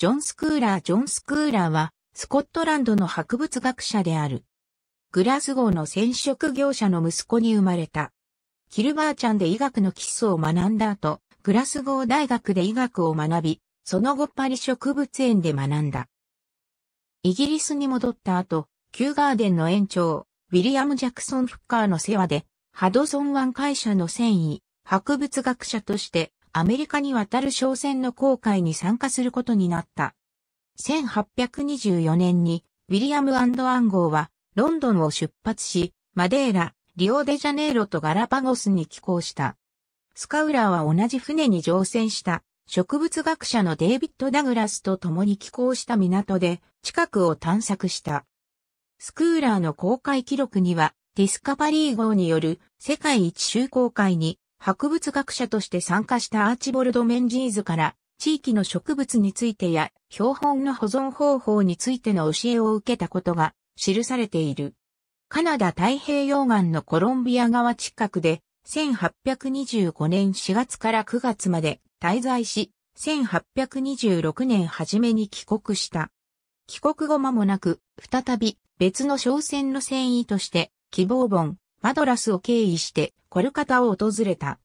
ジョン・スクーラー・ジョン・スクーラーは、スコットランドの博物学者である。グラスゴーの染色業者の息子に生まれた。キルバーチャンで医学の基礎を学んだ後、グラスゴー大学で医学を学び、その後パリ植物園で学んだ。イギリスに戻った後、キューガーデンの園長、ウィリアム・ジャクソン・フッカーの世話で、ハドソン湾会社の繊維、博物学者としてアメリカに渡る商船の航海に参加することになった。1824年にウィリアムアン号はロンドンを出発し、マデーラ、リオデジャネイロとガラパゴスに寄港した。スカウラーは同じ船に乗船した植物学者のデイビッド・ダグラスと共に寄港した港で近くを探索した。スクーラーの航海記録にはディスカバリー号による世界一周航海に博物学者として参加したアーチボルド・メンジーズから地域の植物についてや標本の保存方法についての教えを受けたことが記されている。カナダ太平洋岸のコロンビア川近くで1825年4月から9月まで滞在し、1826年初めに帰国した。帰国後間もなく、再び別の商船の船員として、希望本、マドラスを経由してコルカタを訪れた。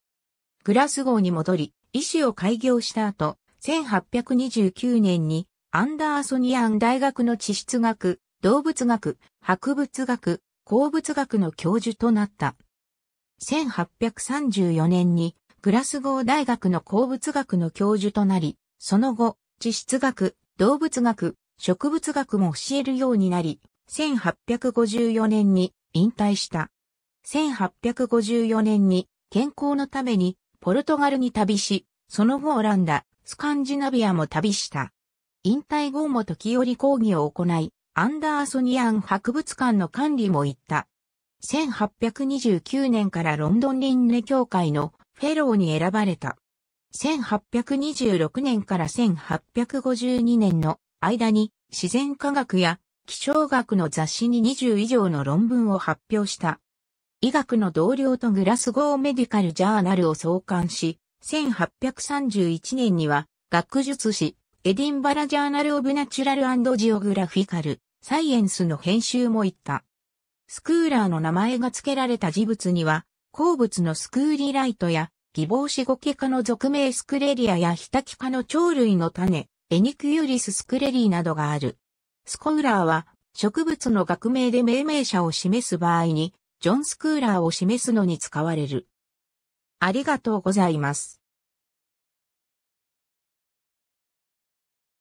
グラス号に戻り、医師を開業した後、1829年にアンダーソニアン大学の地質学、動物学、博物学、鉱物学の教授となった。1834年にグラスゴー大学の鉱物学の教授となり、その後、地質学、動物学、植物学も教えるようになり、1854年に引退した。1854年に健康のためにポルトガルに旅し、その後オランダ、スカンジナビアも旅した。引退後も時折講義を行い、アンダーソニアン博物館の管理も行った。1829年からロンドン輪廻協会のフェローに選ばれた。1826年から1852年の間に自然科学や気象学の雑誌に20以上の論文を発表した。医学の同僚とグラスゴーメディカルジャーナルを創刊し、1831年には学術誌、エディンバラジャーナルオブナチュラルジオグラフィカル、サイエンスの編集も行った。スクーラーの名前が付けられた事物には、鉱物のスクーリライトや、ギボウシゴケ科の属名スクレリアやヒタキ科の鳥類の種、エニクユリススクレリーなどがある。スコーラーは、植物の学名で命名者を示す場合に、ジョン・スクーラーを示すのに使われる。ありがとうございます。